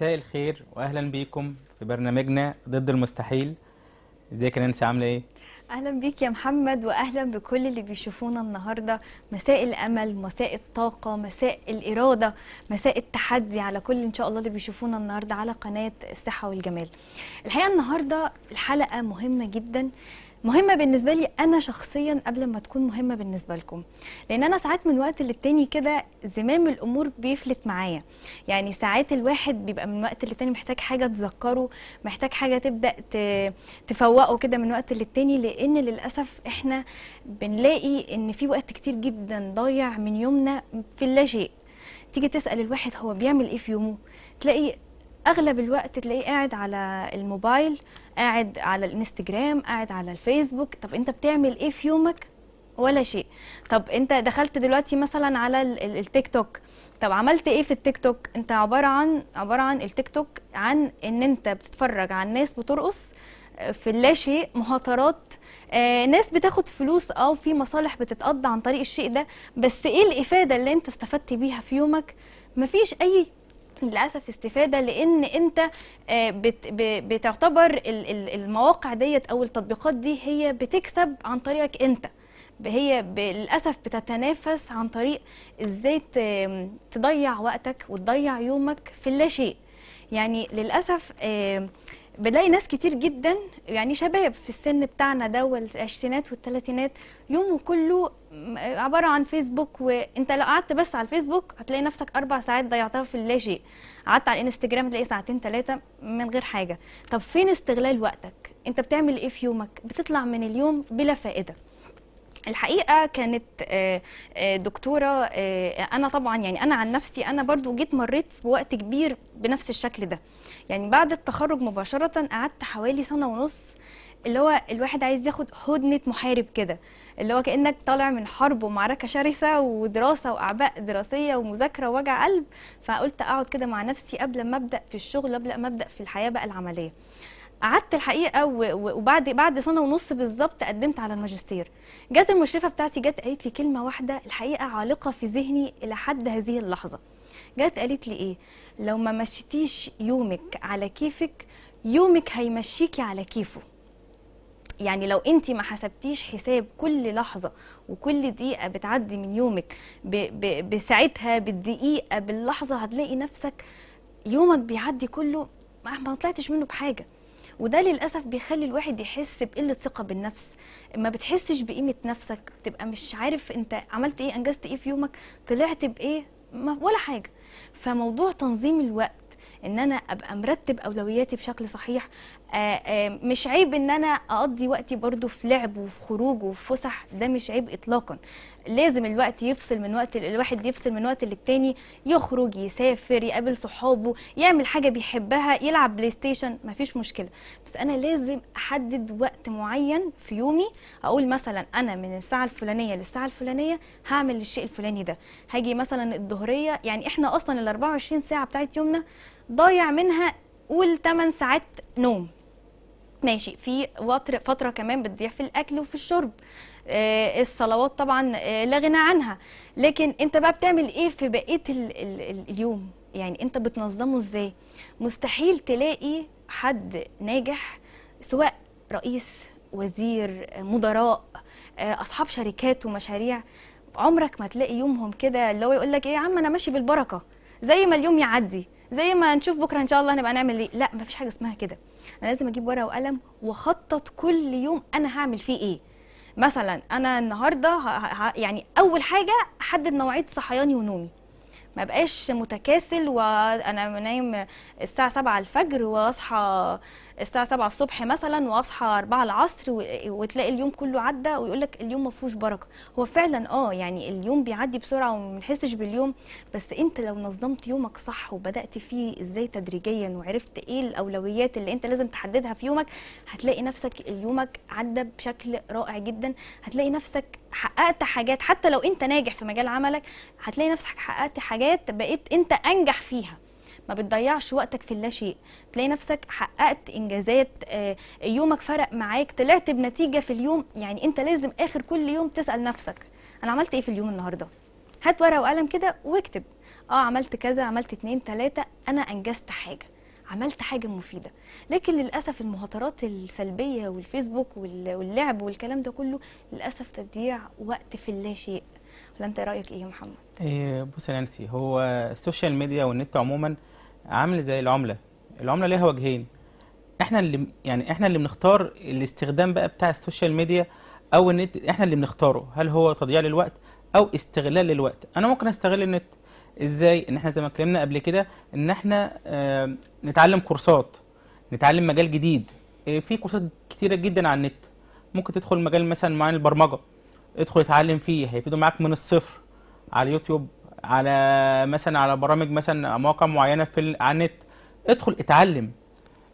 مساء الخير واهلا بيكم في برنامجنا ضد المستحيل ازيك يا نانسي عامله ايه اهلا بيك يا محمد واهلا بكل اللي بيشوفونا النهارده مساء الامل مساء الطاقه مساء الاراده مساء التحدي على كل ان شاء الله اللي بيشوفونا النهارده على قناه الصحه والجمال الحقيقه النهارده الحلقه مهمه جدا مهمه بالنسبه لي انا شخصيا قبل ما تكون مهمه بالنسبه لكم لان انا ساعات من وقت للتاني كده زمام الامور بيفلت معايا يعني ساعات الواحد بيبقى من وقت للتاني محتاج حاجه تذكره محتاج حاجه تبدا تفوقه كده من وقت للتاني لان للاسف احنا بنلاقي ان في وقت كتير جدا ضايع من يومنا في اللاشيء تيجي تسال الواحد هو بيعمل ايه في يومه تلاقي اغلب الوقت تلاقيه قاعد على الموبايل قاعد على الانستجرام قاعد على الفيسبوك طب انت بتعمل ايه في يومك ولا شيء طب انت دخلت دلوقتي مثلا على التيك توك طب عملت ايه في التيك توك انت عباره عن عباره عن التيك توك عن ان انت بتتفرج على الناس بترقص آه، في لا شيء مهاترات آه ناس بتاخد فلوس او في مصالح بتتقضى عن طريق الشيء ده بس ايه الافاده اللي انت استفدت بيها في يومك مفيش اي للاسف استفاده لان انت آه، بتعتبر المواقع ديت او التطبيقات دي هي بتكسب عن طريقك انت هي للاسف بتتنافس عن طريق ازاي تضيع وقتك وتضيع يومك في اللاشيء يعني للاسف آه، بلاقي ناس كتير جدا يعني شباب في السن بتاعنا ده والعشرينات والثلاثينات يومه كله عباره عن فيسبوك وانت لو قعدت بس على الفيسبوك هتلاقي نفسك اربع ساعات ضيعتها في اللا شيء قعدت على الانستجرام تلاقي ساعتين ثلاثه من غير حاجه طب فين استغلال وقتك انت بتعمل ايه في يومك بتطلع من اليوم بلا فائده الحقيقه كانت آه، آه، دكتوره آه، انا طبعا يعني انا عن نفسي انا برضو جيت مريت في وقت كبير بنفس الشكل ده يعني بعد التخرج مباشره قعدت حوالي سنه ونص اللي هو الواحد عايز ياخد هدنه محارب كده اللي هو كانك طالع من حرب ومعركه شرسه ودراسه واعباء دراسيه ومذاكره ووجع قلب فقلت اقعد كده مع نفسي قبل ما ابدا في الشغل قبل ما ابدا في الحياه بقى العمليه قعدت الحقيقه وبعد بعد سنه ونص بالظبط قدمت على الماجستير جت المشرفه بتاعتي جت قالت لي كلمه واحده الحقيقه عالقه في ذهني الى حد هذه اللحظه جت قالت لي ايه لو ما مشيتيش يومك على كيفك يومك هيمشيكي على كيفه يعني لو انت ما حسبتيش حساب كل لحظه وكل دقيقه بتعدي من يومك ب ب بساعتها بالدقيقه باللحظه هتلاقي نفسك يومك بيعدي كله ما طلعتش منه بحاجه وده للاسف بيخلي الواحد يحس بقله ثقه بالنفس ما بتحسش بقيمه نفسك بتبقى مش عارف انت عملت ايه انجزت ايه في يومك طلعت بايه ولا حاجه فموضوع تنظيم الوقت ان انا ابقى مرتب اولوياتي بشكل صحيح آه، آه، مش عيب ان انا اقضي وقتي برضو في لعب وفي خروج وفي فسح ده مش عيب اطلاقا لازم الوقت يفصل من وقت الواحد يفصل من وقت للتاني يخرج يسافر يقابل صحابه يعمل حاجه بيحبها يلعب بلاي ستيشن مفيش مشكله بس انا لازم احدد وقت معين في يومي اقول مثلا انا من الساعه الفلانيه للساعه الفلانيه هعمل الشيء الفلاني ده هاجي مثلا الظهريه يعني احنا اصلا ال 24 ساعه بتاعت يومنا ضايع منها قول 8 ساعات نوم ماشي في فتره كمان بتضيع في الاكل وفي الشرب آه، الصلوات طبعا آه، لا غنى عنها لكن انت بقى بتعمل ايه في بقيه اليوم يعني انت بتنظمه ازاي مستحيل تلاقي حد ناجح سواء رئيس وزير مدراء آه، اصحاب شركات ومشاريع عمرك ما تلاقي يومهم كده اللي هو يقول لك ايه يا عم انا ماشي بالبركه زي ما اليوم يعدي زي ما نشوف بكره ان شاء الله نبقى نعمل ايه لا مفيش حاجه اسمها كده انا لازم اجيب ورقه وقلم واخطط كل يوم انا هعمل فيه ايه مثلا انا النهارده يعني اول حاجه احدد مواعيد صحياني ونومي ما بقاش متكاسل وانا نايم الساعه 7 الفجر واصحى الساعه 7 الصبح مثلا واصحى 4 العصر وتلاقي اليوم كله عدى ويقول لك اليوم ما فيهوش بركه هو فعلا اه يعني اليوم بيعدي بسرعه وما بنحسش باليوم بس انت لو نظمت يومك صح وبدات فيه ازاي تدريجيا وعرفت ايه الاولويات اللي انت لازم تحددها في يومك هتلاقي نفسك يومك عدى بشكل رائع جدا هتلاقي نفسك حققت حاجات حتى لو انت ناجح في مجال عملك هتلاقي نفسك حققت حاجات بقيت انت انجح فيها ما بتضيعش وقتك في اللاشيء تلاقي نفسك حققت انجازات آه، يومك فرق معاك طلعت بنتيجه في اليوم يعني انت لازم اخر كل يوم تسال نفسك انا عملت ايه في اليوم النهارده هات ورقه وقلم كده واكتب اه عملت كذا عملت اتنين تلاته انا انجزت حاجه عملت حاجه مفيده لكن للاسف المهاترات السلبيه والفيسبوك واللعب والكلام ده كله للاسف تضييع وقت في شيء ولا انت رايك ايه يا محمد إيه بص يا نانسي هو السوشيال ميديا والنت عموما عامل زي العمله العمله ليها وجهين احنا اللي يعني احنا اللي بنختار الاستخدام بقى بتاع السوشيال ميديا او النت احنا اللي بنختاره هل هو تضييع للوقت او استغلال للوقت انا ممكن استغل النت ازاي ان احنا زي ما اتكلمنا قبل كده ان احنا آه نتعلم كورسات نتعلم مجال جديد آه، في كورسات كتيره جدا على النت ممكن تدخل مجال مثلا معين البرمجه ادخل اتعلم فيه هيبتدوا معاك من الصفر على اليوتيوب على مثلا على برامج مثلا مواقع معينه في على النت ادخل اتعلم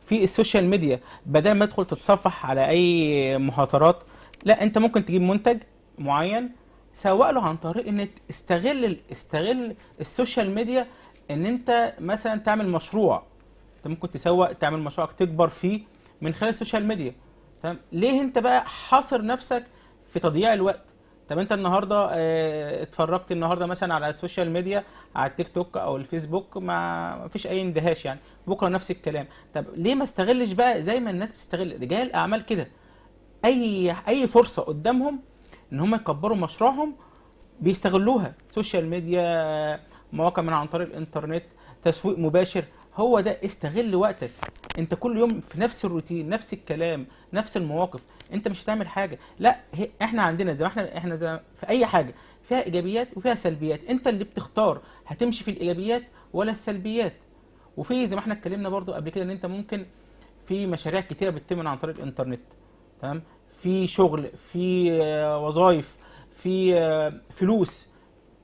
في السوشيال ميديا بدل ما تدخل تتصفح على اي مهاترات لا انت ممكن تجيب منتج معين سواء له عن طريق ان استغل استغل السوشيال ميديا ان انت مثلا تعمل مشروع انت ممكن تسوق تعمل مشروعك تكبر فيه من خلال السوشيال ميديا تمام ليه انت بقى حاصر نفسك في تضييع الوقت طب انت النهارده اه اتفرجت النهارده مثلا على السوشيال ميديا على التيك توك او الفيسبوك ما فيش اي اندهاش يعني بكره نفس الكلام طب ليه ما استغلش بقى زي ما الناس بتستغل رجال اعمال كده اي اي فرصه قدامهم ان هم يكبروا مشروعهم بيستغلوها سوشيال ميديا مواقع من عن طريق الانترنت تسويق مباشر هو ده استغل وقتك انت كل يوم في نفس الروتين نفس الكلام نفس المواقف انت مش هتعمل حاجه لا احنا عندنا زي ما احنا احنا زي في اي حاجه فيها ايجابيات وفيها سلبيات انت اللي بتختار هتمشي في الايجابيات ولا السلبيات وفي زي ما احنا اتكلمنا برضو قبل كده ان انت ممكن في مشاريع كتيره بتتم عن طريق الانترنت تمام في شغل في آه، وظائف في آه، فلوس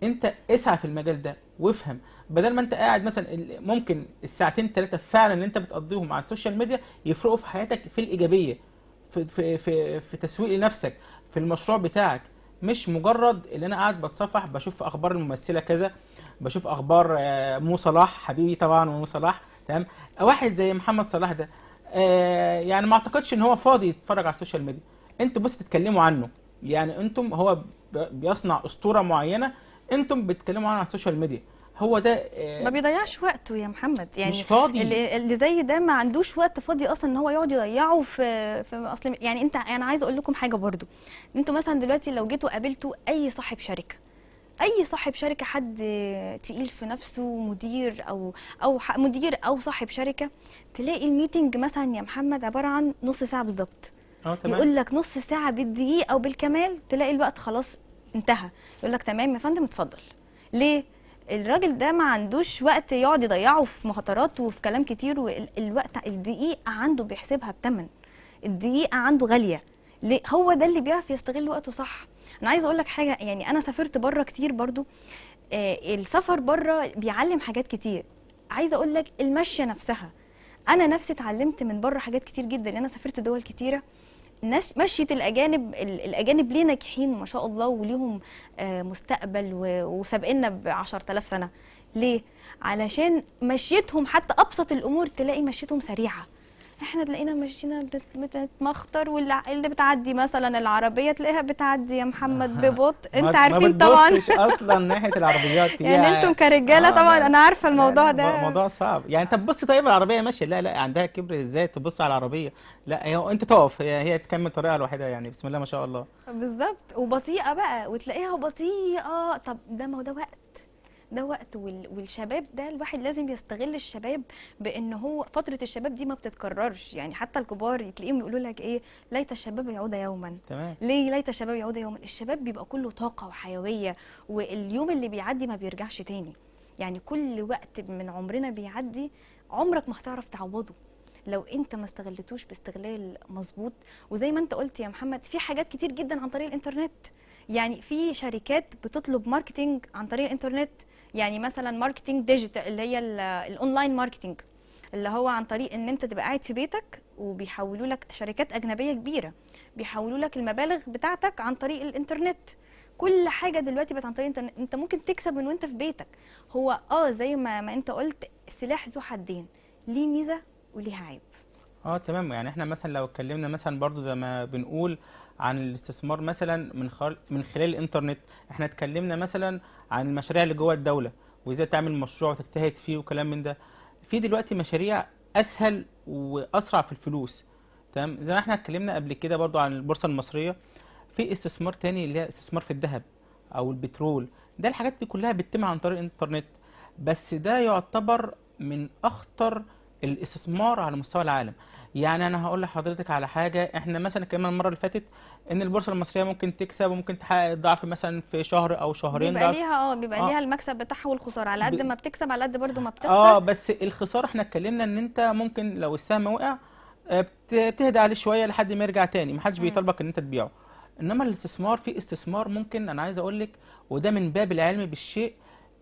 انت اسعى في المجال ده وافهم بدل ما انت قاعد مثلا ممكن الساعتين ثلاثه فعلا اللي انت بتقضيهم على السوشيال ميديا يفرقوا في حياتك في الايجابيه في في في, في تسويق لنفسك في المشروع بتاعك مش مجرد اللي انا قاعد بتصفح بشوف اخبار الممثله كذا بشوف اخبار آه، مو صلاح حبيبي طبعا مو صلاح تمام واحد زي محمد صلاح ده آه، يعني ما اعتقدش ان هو فاضي يتفرج على السوشيال ميديا انتوا بس تتكلموا عنه يعني انتم هو بيصنع اسطوره معينه انتم بتتكلموا عنه على السوشيال ميديا هو ده آه، ما بيضيعش وقته يا محمد يعني مش فاضي اللي زي ده ما عندوش وقت فاضي اصلا ان هو يقعد يضيعه في في اصل يعني انت انا يعني عايزه اقول لكم حاجه برضو انتوا مثلا دلوقتي لو جيتوا قابلتوا اي صاحب شركه اي صاحب شركه حد تقيل في نفسه مدير او او مدير او صاحب شركه تلاقي الميتنج مثلا يا محمد عباره عن نص ساعه بالظبط اه تمام يقول لك نص ساعه بالدقيقه او بالكمال تلاقي الوقت خلاص انتهى يقول لك تمام يا فندم اتفضل ليه الراجل ده ما عندوش وقت يقعد يضيعه في مهاترات وفي كلام كتير والوقت الدقيقه عنده بيحسبها بثمن الدقيقه عنده غاليه ليه هو ده اللي بيعرف يستغل وقته صح انا عايزه اقول لك حاجه يعني انا سافرت بره كتير برضو آه السفر بره بيعلم حاجات كتير عايزه اقول لك المشيه نفسها انا نفسي اتعلمت من بره حاجات كتير جدا يعني انا سافرت دول كتيره ناس مشيت الاجانب الاجانب ليه ناجحين ما شاء الله وليهم آه، مستقبل وسابقنا ب 10000 سنه ليه علشان مشيتهم حتى ابسط الامور تلاقي مشيتهم سريعه احنا تلاقينا ماشيين بتتمخطر واللي بتعدي مثلا العربيه تلاقيها بتعدي يا محمد آه. ببطء انت عارفين طبعا ما اصلا ناحيه العربيات يعني انتم كرجاله آه، طبعا انا عارفه الموضوع يعني ده الموضوع صعب يعني انت تبص طيب العربيه ماشيه لا لا عندها كبر ازاي تبص على العربيه لا هي انت تقف هي, هي تكمل طريقها لوحدها يعني بسم الله ما شاء الله بالظبط وبطيئه بقى وتلاقيها بطيئه طب ده ما هو ده وقت ده وقت والشباب ده الواحد لازم يستغل الشباب بان هو فتره الشباب دي ما بتتكررش يعني حتى الكبار تلاقيهم يقولوا لك ايه ليت الشباب يعود يوما تمام ليه ليت الشباب يعود يوما الشباب بيبقى كله طاقه وحيويه واليوم اللي بيعدي ما بيرجعش تاني يعني كل وقت من عمرنا بيعدي عمرك ما هتعرف تعوضه لو انت ما استغلتوش باستغلال مظبوط وزي ما انت قلت يا محمد في حاجات كتير جدا عن طريق الانترنت يعني في شركات بتطلب ماركتينج عن طريق الانترنت يعني مثلا ماركتنج ديجيتال اللي هي الاونلاين ماركتنج اللي هو عن طريق ان انت تبقى قاعد في بيتك وبيحولوا لك شركات اجنبيه كبيره بيحولوا لك المبالغ بتاعتك عن طريق الانترنت كل حاجه دلوقتي بقت عن طريق الانترنت انت ممكن تكسب من وانت في بيتك هو اه زي ما, ما انت قلت سلاح ذو حدين ليه ميزه وليه عيب اه تمام يعني احنا مثلا لو اتكلمنا مثلا برضو زي ما بنقول عن الاستثمار مثلا من خلال من خلال الانترنت احنا اتكلمنا مثلا عن المشاريع اللي جوه الدوله وازاي تعمل مشروع وتجتهد فيه وكلام من ده في دلوقتي مشاريع اسهل واسرع في الفلوس تمام زي ما احنا اتكلمنا قبل كده برضو عن البورصه المصريه في استثمار تاني اللي هي استثمار في الذهب او البترول ده الحاجات دي كلها بتتم عن طريق الانترنت بس ده يعتبر من اخطر الاستثمار على مستوى العالم يعني انا هقول لحضرتك على حاجه احنا مثلا كمان المره اللي فاتت ان البورصه المصريه ممكن تكسب وممكن تحقق ضعف مثلا في شهر او شهرين بيبقى ليها اه بيبقى آه. ليها المكسب بتاعها والخساره على قد ب... ما بتكسب على قد برده ما آه، بتخسر اه بس الخساره احنا اتكلمنا ان انت ممكن لو السهم وقع آه، بتهدى عليه شويه لحد ما يرجع تاني محدش بيطالبك ان انت تبيعه انما الاستثمار في استثمار ممكن انا عايز اقول لك وده من باب العلم بالشيء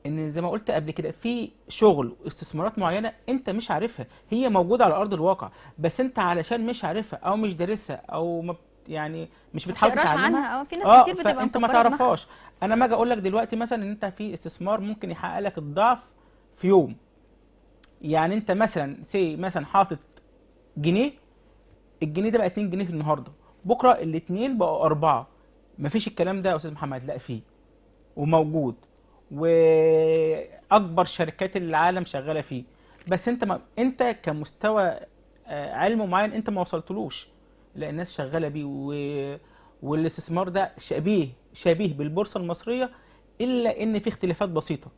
ان زي ما قلت قبل كده في شغل استثمارات معينه انت مش عارفها هي موجوده على ارض الواقع بس انت علشان مش عارفها او مش دارسها او ما يعني مش بتحاول تتعلمها عنها اه في ناس آه، كتير بتبقى انت ما تعرفهاش انا ما اجي اقول لك دلوقتي مثلا ان انت في استثمار ممكن يحقق لك الضعف في يوم يعني انت مثلا سي مثلا حاطط جنيه الجنيه ده بقى 2 جنيه في النهارده بكره الاثنين بقوا اربعه مفيش الكلام ده يا استاذ محمد لا فيه وموجود واكبر شركات العالم شغاله فيه بس انت ما انت كمستوى آه، علم معين انت ما وصلتلوش لا الناس شغاله بيه و... والاستثمار ده شبيه شبيه بالبورصه المصريه الا ان في اختلافات بسيطه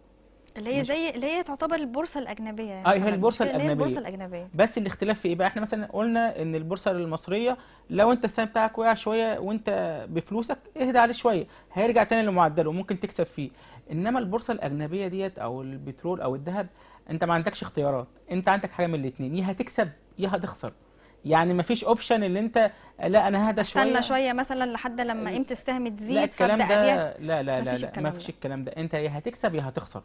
اللي هي زي اللي هي تعتبر البورصه الاجنبيه يعني اه هي البورصه الاجنبيه البورصه الاجنبيه بس الاختلاف في ايه بقى احنا مثلا قلنا ان البورصه المصريه لو انت السهم بتاعك وقع شويه وانت بفلوسك اهدى عليه شويه هيرجع تاني لمعدله وممكن تكسب فيه انما البورصه الاجنبيه ديت او البترول او الذهب انت ما عندكش اختيارات انت عندك حاجه من الاثنين يا هتكسب يا هتخسر يعني ما فيش اوبشن اللي انت لا انا ههدى شويه استنى شويه مثلا لحد لما قيمه السهم تزيد لا الكلام ده لا لا لا لا ما فيش الكلام ده انت يا هتكسب يا هتخسر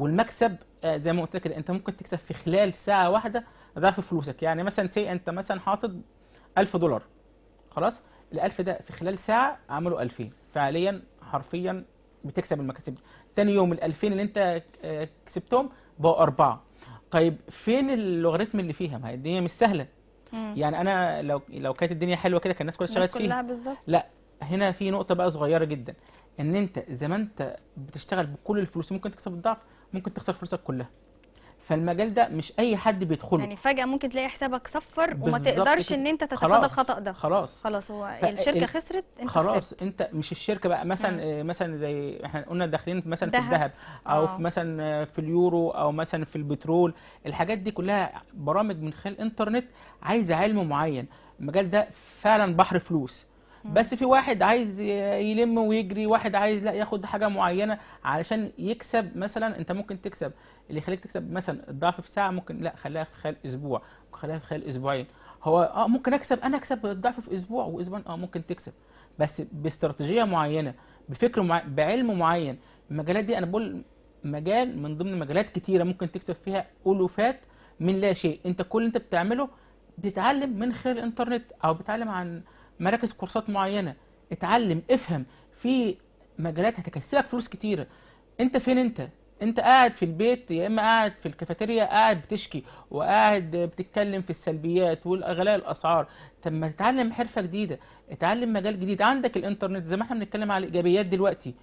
والمكسب آه، زي ما قلت لك انت ممكن تكسب في خلال ساعه واحده ضعف فلوسك يعني مثلا سي انت مثلا حاطط 1000 دولار خلاص ال 1000 ده في خلال ساعه عملوا 2000 فعليا حرفيا بتكسب المكاسب تاني يوم ال 2000 اللي انت آه، كسبتهم بقوا اربعه طيب فين اللوغاريتم اللي فيها ما هي الدنيا مش سهله يعني انا لو لو كانت الدنيا حلوه كده كان الناس كلها اشتغلت فيها بالظبط لا هنا في نقطه بقى صغيره جدا ان انت زي ما انت بتشتغل بكل الفلوس ممكن تكسب الضعف ممكن تخسر فلوسك كلها فالمجال ده مش اي حد بيدخله يعني فجاه ممكن تلاقي حسابك صفر وما تقدرش ان انت تتفادى الخطا ده خلاص خلاص هو الشركه خسرت انت خلاص خسرت. انت مش الشركه بقى مثلا نعم. آه. مثلا زي احنا قلنا داخلين مثلا دهب. في الذهب او آه. في مثلا آه، في اليورو او مثلا في البترول الحاجات دي كلها برامج من خلال انترنت عايزه علم معين المجال ده فعلا بحر فلوس بس في واحد عايز يلم ويجري واحد عايز لا ياخد حاجه معينه علشان يكسب مثلا انت ممكن تكسب اللي يخليك تكسب مثلا الضعف في ساعه ممكن لا خليها في خلال اسبوع خليها في خلال اسبوعين هو اه ممكن اكسب انا اكسب الضعف في اسبوع واسبوعين اه ممكن تكسب بس باستراتيجيه معينه بفكر معين بعلم معين المجالات دي انا بقول مجال من ضمن مجالات كتيره ممكن تكسب فيها الوفات من لا شيء انت كل اللي انت بتعمله بتتعلم من خلال الانترنت او بتتعلم عن مراكز كورسات معينه اتعلم افهم في مجالات هتكسبك فلوس كتيره انت فين انت انت قاعد في البيت يا اما قاعد في الكافيتيريا قاعد بتشكي وقاعد بتتكلم في السلبيات والاغلاء الاسعار طب ما تتعلم حرفه جديده اتعلم مجال جديد عندك الانترنت زي ما احنا بنتكلم على الايجابيات دلوقتي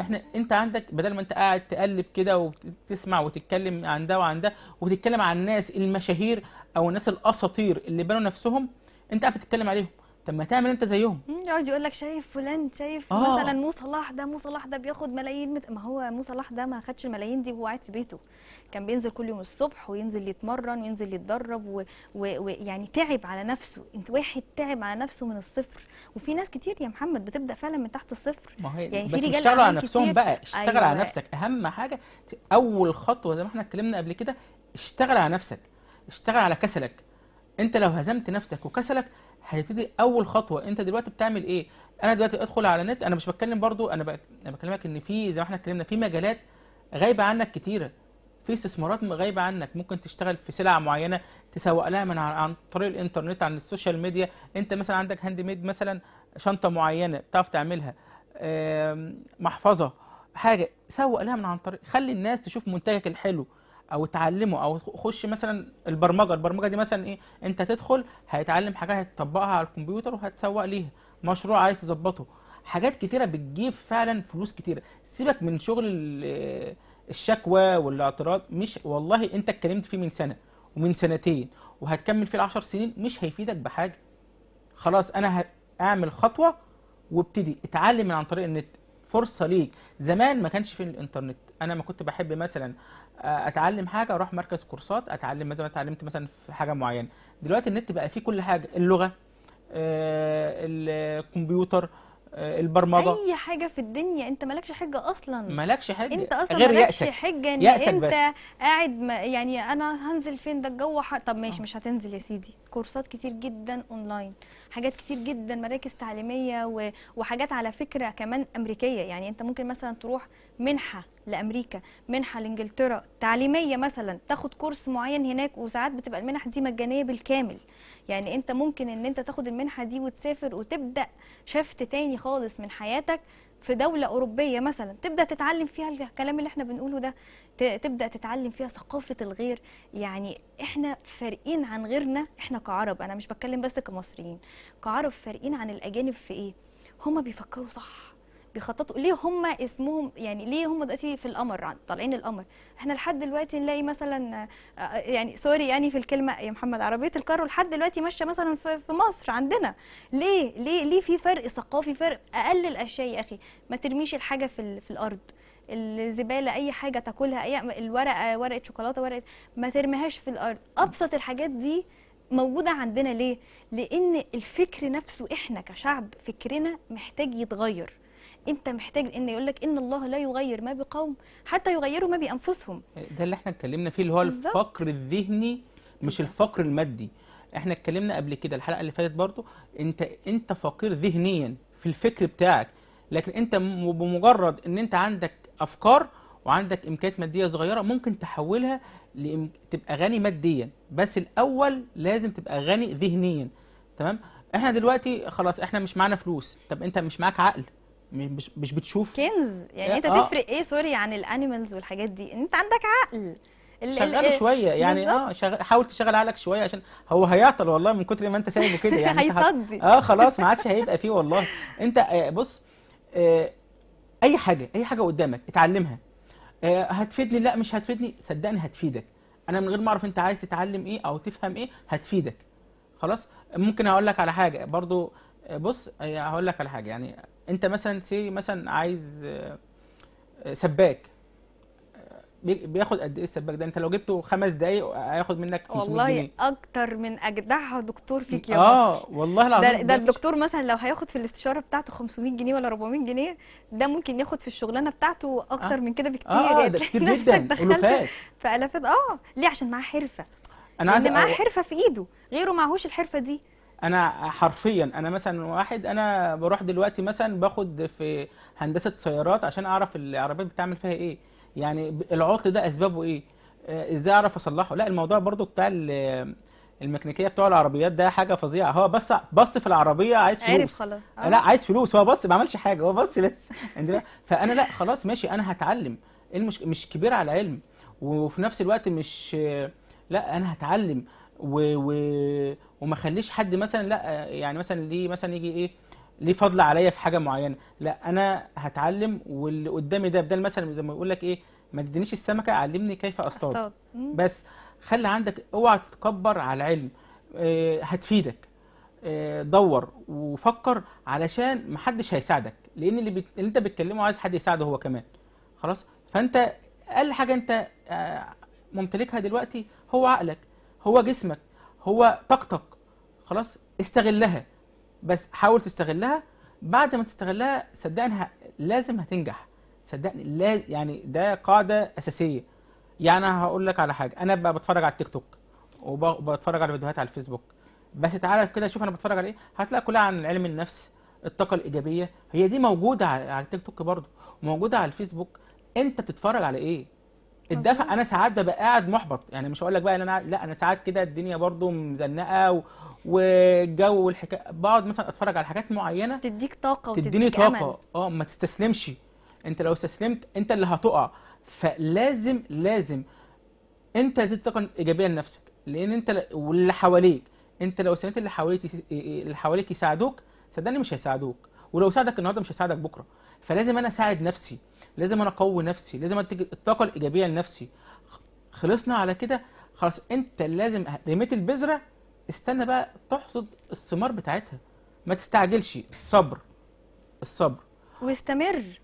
احنا انت عندك بدل ما انت قاعد تقلب كده وتسمع وتتكلم عن ده وعن ده وتتكلم عن الناس المشاهير او الناس الاساطير اللي بنوا نفسهم انت قاعد بتتكلم عليهم طب ما تعمل انت زيهم يقعد يقول لك شايف فلان شايف آه. مثلا مو صلاح ده مو صلاح ده بياخد ملايين مت... ما هو مو صلاح ده ما خدش الملايين دي وهو قاعد في بيته كان بينزل كل يوم الصبح وينزل يتمرن وينزل يتدرب ويعني و... و... يعني تعب على نفسه انت واحد تعب على نفسه من الصفر وفي ناس كتير يا محمد بتبدا فعلا من تحت الصفر ما هي يعني في رجال اشتغلوا على نفسهم كتير. بقى اشتغل أيوة على نفسك اهم حاجه اول خطوه زي ما احنا اتكلمنا قبل كده اشتغل على نفسك اشتغل على كسلك انت لو هزمت نفسك وكسلك هيبتدي اول خطوه انت دلوقتي بتعمل ايه انا دلوقتي ادخل على النت انا مش بتكلم برضو انا انا بكلمك ان في زي ما احنا اتكلمنا في مجالات غايبه عنك كتيره في استثمارات غايبه عنك ممكن تشتغل في سلع معينه تسوق لها من عن طريق الانترنت عن السوشيال ميديا انت مثلا عندك هاند ميد مثلا شنطه معينه بتعرف تعملها محفظه حاجه سوق لها من عن طريق خلي الناس تشوف منتجك الحلو او اتعلمه او خش مثلا البرمجه البرمجه دي مثلا ايه انت تدخل هيتعلم حاجه هتطبقها على الكمبيوتر وهتسوق ليها مشروع عايز تظبطه حاجات كتيره بتجيب فعلا فلوس كتيره سيبك من شغل الشكوى والاعتراض مش والله انت اتكلمت فيه من سنه ومن سنتين وهتكمل فيه 10 سنين مش هيفيدك بحاجه خلاص انا هعمل خطوه وابتدي اتعلم من عن طريق النت فرصه ليك زمان ما كانش في الانترنت انا ما كنت بحب مثلا آه، اتعلم حاجه اروح مركز كورسات اتعلم مثلا اتعلمت مثلا في حاجه معينه دلوقتي النت بقى فيه كل حاجه اللغه آه، الكمبيوتر آه، البرمجه اي حاجه في الدنيا انت مالكش حجه اصلا مالكش حجه انت اصلا غير مالكش يأسك. حاجه ان يأسك انت بس. قاعد ما يعني انا هنزل فين ده الجو طب ماشي مش هتنزل يا سيدي كورسات كتير جدا اونلاين حاجات كتير جدا مراكز تعليميه وحاجات على فكره كمان امريكيه يعني انت ممكن مثلا تروح منحه لامريكا منحه لانجلترا تعليميه مثلا تاخد كورس معين هناك وساعات بتبقى المنح دي مجانيه بالكامل يعني انت ممكن ان انت تاخد المنحه دي وتسافر وتبدا شفت تاني خالص من حياتك في دوله اوروبيه مثلا تبدا تتعلم فيها الكلام اللي احنا بنقوله ده تبدا تتعلم فيها ثقافه الغير يعني احنا فارقين عن غيرنا احنا كعرب انا مش بتكلم بس كمصريين كعرب فارقين عن الاجانب في ايه هما بيفكروا صح بيخططوا ليه هم اسمهم يعني ليه هم دلوقتي في القمر طالعين القمر احنا لحد دلوقتي نلاقي مثلا آه، يعني سوري يعني في الكلمه يا محمد عربيه الكارو لحد دلوقتي ماشيه مثلا في مصر عندنا ليه ليه ليه في فرق ثقافي فرق اقل الاشياء يا اخي ما ترميش الحاجه في في الارض الزباله اي حاجه تاكلها اي الورقه ورقه شوكولاته ورقه ما ترميهاش في الارض ابسط الحاجات دي موجوده عندنا ليه لان الفكر نفسه احنا كشعب فكرنا محتاج يتغير انت محتاج ان يقول لك ان الله لا يغير ما بقوم حتى يغيروا ما بانفسهم ده اللي احنا اتكلمنا فيه اللي هو بالزبط. الفقر الذهني مش الفقر المادي احنا اتكلمنا قبل كده الحلقه اللي فاتت برضو انت انت فقير ذهنيا في الفكر بتاعك لكن انت بمجرد ان انت عندك افكار وعندك امكانيات ماديه صغيره ممكن تحولها لإم... تبقى غني ماديا بس الاول لازم تبقى غني ذهنيا تمام احنا دلوقتي خلاص احنا مش معانا فلوس طب انت مش معاك عقل مش مش بتشوف كنز يعني آه. انت آه. تفرق ايه سوري عن الانيمالز والحاجات دي انت عندك عقل شغله شويه يعني بالزبط. اه شغ... حاول تشغل عقلك شويه عشان هو هيعطل والله من كتر ما انت سايبه كده يعني هيصدي اه خلاص ما عادش هيبقى فيه والله انت آه بص آه اي حاجه اي حاجه قدامك اتعلمها آه هتفيدني لا مش هتفيدني صدقني هتفيدك انا من غير ما اعرف انت عايز تتعلم ايه او تفهم ايه هتفيدك خلاص ممكن هقول لك على حاجه برضو آه، بص آه، هقول لك على حاجه يعني انت مثلا سي مثلا عايز آه، سباك بياخد قد ايه السباك ده انت لو جبته خمس دقايق هياخد منك 500 والله جنيه. اكتر من اجدعها دكتور فيك يا اه والله العظيم ده, ده الدكتور مثلا لو هياخد في الاستشاره بتاعته 500 جنيه ولا 400 جنيه ده ممكن ياخد في الشغلانه بتاعته اكتر آه. من كده بكتير اه يعني. ده كتير جدا في الافات اه ليه عشان معاه حرفه انا عايز معاه حرفه في ايده غيره معهوش الحرفه دي انا حرفيا انا مثلا واحد انا بروح دلوقتي مثلا باخد في هندسه سيارات عشان اعرف العربيات بتعمل فيها ايه يعني العطل ده اسبابه ايه آه، ازاي اعرف اصلحه لا الموضوع برضو بتاع الميكانيكيه بتوع العربيات ده حاجه فظيعه هو بص بص في العربيه عايز فلوس عارف خلاص آه، لا آه. عايز فلوس هو بص ما عملش حاجه هو بص بس فانا لا خلاص ماشي انا هتعلم المش... مش كبير على العلم وفي نفس الوقت مش لا انا هتعلم و... و... وما اخليش حد مثلا لا يعني مثلا ليه مثلا يجي ايه ليه فضل عليا في حاجه معينه لا انا هتعلم واللي قدامي ده بدل مثلا زي ما يقول لك ايه ما تدينيش السمكه علمني كيف اصطاد, أصطاد. بس خلي عندك اوعى تتكبر على العلم إيه هتفيدك إيه دور وفكر علشان ما حدش هيساعدك لان اللي, بت... اللي انت بتكلمه عايز حد يساعده هو كمان خلاص فانت اقل حاجه انت آه، ممتلكها دلوقتي هو عقلك هو جسمك هو طاقتك خلاص استغلها بس حاول تستغلها بعد ما تستغلها صدقني لازم هتنجح صدقني لا يعني ده قاعده اساسيه يعني هقول لك على حاجه انا بتفرج على التيك توك وبتفرج على فيديوهات على الفيسبوك بس تعالى كده شوف انا بتفرج على ايه هتلاقي كلها عن علم النفس الطاقه الايجابيه هي دي موجوده على التيك توك برضه وموجوده على الفيسبوك انت بتتفرج على ايه الدفع انا ساعات ببقى قاعد محبط يعني مش هقول لك بقى ان انا لا انا ساعات كده الدنيا برضو مزنقه و... والجو والحكايه بقعد مثلا اتفرج على حاجات معينه تديك طاقه وتديك تديني طاقه اه ما تستسلمش انت لو استسلمت انت اللي هتقع فلازم لازم انت تدي طاقه ايجابيه لنفسك لان انت واللي حواليك انت لو استنيت اللي حواليك اللي حواليك يساعدوك صدقني مش هيساعدوك ولو ساعدك النهارده مش هيساعدك بكره فلازم انا اساعد نفسي لازم انا اقوي نفسي لازم اتجه الطاقه الايجابيه لنفسي خلصنا على كده خلاص انت لازم أه، رميت البذره استنى بقى تحصد الثمار بتاعتها ما تستعجلش الصبر الصبر واستمر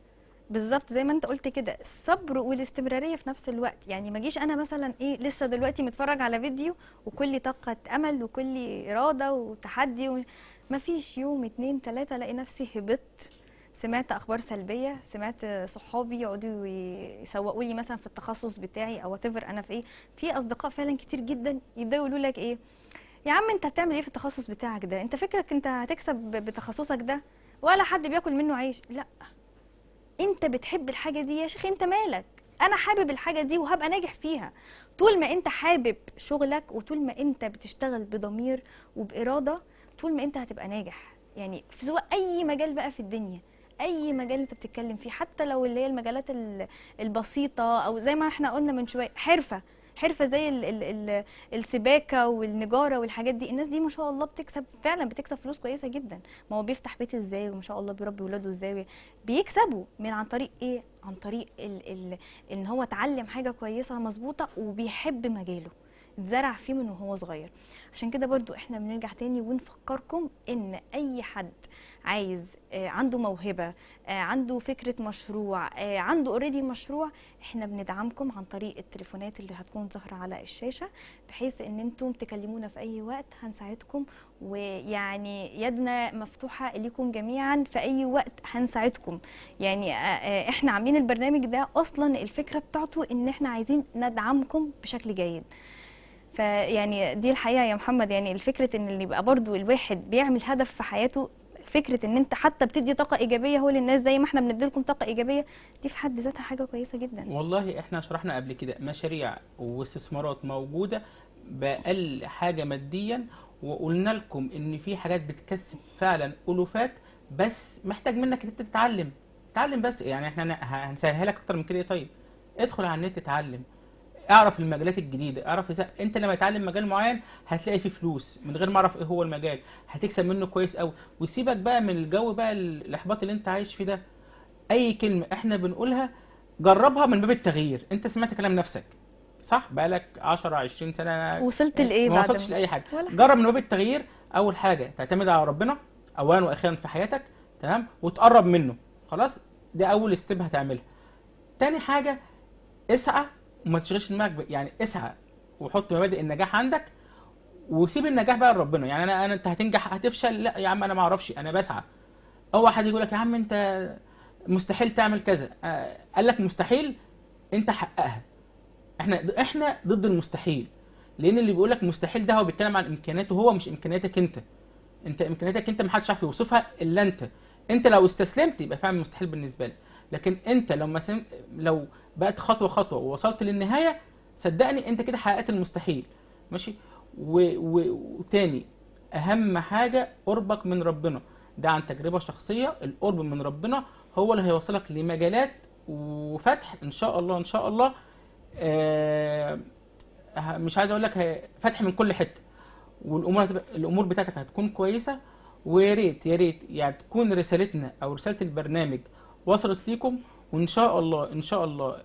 بالظبط زي ما انت قلت كده الصبر والاستمراريه في نفس الوقت يعني ما جيش انا مثلا ايه لسه دلوقتي متفرج على فيديو وكل طاقه امل وكل اراده وتحدي و... ما فيش يوم اتنين تلاتة الاقي نفسي هبطت سمعت اخبار سلبيه سمعت صحابي يقعدوا يسوقوا لي مثلا في التخصص بتاعي او تفر انا في ايه في اصدقاء فعلا كتير جدا يبداوا يقولوا لك ايه يا عم انت هتعمل ايه في التخصص بتاعك ده انت فكرك انت هتكسب بتخصصك ده ولا حد بياكل منه عيش لا انت بتحب الحاجه دي يا شيخ انت مالك انا حابب الحاجه دي وهبقى ناجح فيها طول ما انت حابب شغلك وطول ما انت بتشتغل بضمير وباراده طول ما انت هتبقى ناجح يعني في سواء اي مجال بقى في الدنيا اي مجال انت بتتكلم فيه حتى لو اللي هي المجالات البسيطه او زي ما احنا قلنا من شويه حرفه حرفه زي الـ الـ الـ السباكه والنجاره والحاجات دي الناس دي ما شاء الله بتكسب فعلا بتكسب فلوس كويسه جدا ما هو بيفتح بيت ازاي وما شاء الله بيربي ولاده ازاي بيكسبوا من عن طريق ايه عن طريق ان هو اتعلم حاجه كويسه مظبوطه وبيحب مجاله اتزرع فيه من وهو صغير عشان كده برضو احنا بنرجع تاني ونفكركم ان اي حد عايز آه، عنده موهبه آه، عنده فكره مشروع آه، عنده اوريدي مشروع احنا بندعمكم عن طريق التليفونات اللي هتكون ظاهره على الشاشه بحيث ان انتم تكلمونا في اي وقت هنساعدكم ويعني يدنا مفتوحه ليكم جميعا في اي وقت هنساعدكم يعني احنا عاملين البرنامج ده اصلا الفكره بتاعته ان احنا عايزين ندعمكم بشكل جيد فيعني دي الحقيقه يا محمد يعني الفكره ان اللي يبقى برضو الواحد بيعمل هدف في حياته فكره ان انت حتى بتدي طاقه ايجابيه هو للناس زي ما احنا بندي لكم طاقه ايجابيه دي في حد ذاتها حاجه كويسه جدا والله احنا شرحنا قبل كده مشاريع واستثمارات موجوده باقل حاجه ماديا وقلنا لكم ان في حاجات بتكسب فعلا الوفات بس محتاج منك انت تتعلم اتعلم بس يعني احنا هنسهلها لك اكتر من كده إيه؟ طيب ادخل على النت اتعلم اعرف المجالات الجديده اعرف إذا انت لما تتعلم مجال معين هتلاقي فيه فلوس من غير ما اعرف ايه هو المجال هتكسب منه كويس قوي وسيبك بقى من الجو بقى الاحباط اللي انت عايش فيه ده اي كلمه احنا بنقولها جربها من باب التغيير انت سمعت كلام نفسك صح بقالك 10 20 سنه وصلت لايه بعد ما وصلتش لاي حاجه جرب من باب التغيير اول حاجه تعتمد على ربنا اولا واخيرا في حياتك تمام وتقرب منه خلاص ده اول ستيب هتعملها تاني حاجه اسعى وما تشغلش دماغك يعني اسعى وحط مبادئ النجاح عندك وسيب النجاح بقى لربنا يعني انا انا انت هتنجح هتفشل لا يا عم انا ما اعرفش انا بسعى اول واحد يقول لك يا عم انت مستحيل تعمل كذا آه، قال لك مستحيل انت حققها احنا احنا ضد المستحيل لان اللي بيقول لك مستحيل ده هو بيتكلم عن امكانياته هو مش امكانياتك انت انت امكانياتك انت محدش عارف يوصفها الا انت انت لو استسلمت يبقى فعلا مستحيل بالنسبه لك لكن انت لو مثلا لو بقت خطوه خطوه ووصلت للنهايه صدقني انت كده حققت المستحيل ماشي وتاني اهم حاجه قربك من ربنا ده عن تجربه شخصيه القرب من ربنا هو اللي هيوصلك لمجالات وفتح ان شاء الله ان شاء الله آه مش عايز اقول لك فتح من كل حته والامور الامور بتاعتك هتكون كويسه ويا ريت يا ريت يعني تكون رسالتنا او رساله البرنامج وصلت ليكم وان شاء الله ان شاء الله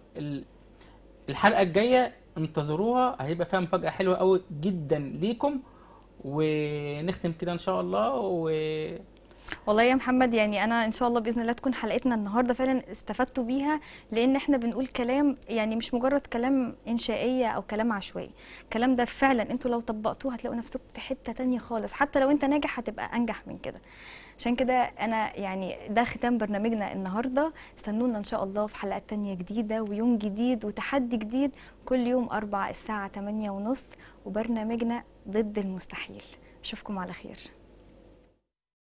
الحلقه الجايه انتظروها هيبقى فيها مفاجاه حلوه قوي جدا ليكم ونختم كده ان شاء الله و والله يا محمد يعني انا ان شاء الله باذن الله تكون حلقتنا النهارده فعلا استفدتوا بيها لان احنا بنقول كلام يعني مش مجرد كلام انشائيه او كلام عشوائي الكلام ده فعلا انتوا لو طبقتوه هتلاقوا نفسكم في حته تانية خالص حتى لو انت ناجح هتبقى انجح من كده عشان كده انا يعني ده ختام برنامجنا النهارده استنونا ان شاء الله في حلقات تانية جديده ويوم جديد وتحدي جديد كل يوم اربع الساعه 8 ونص وبرنامجنا ضد المستحيل اشوفكم على خير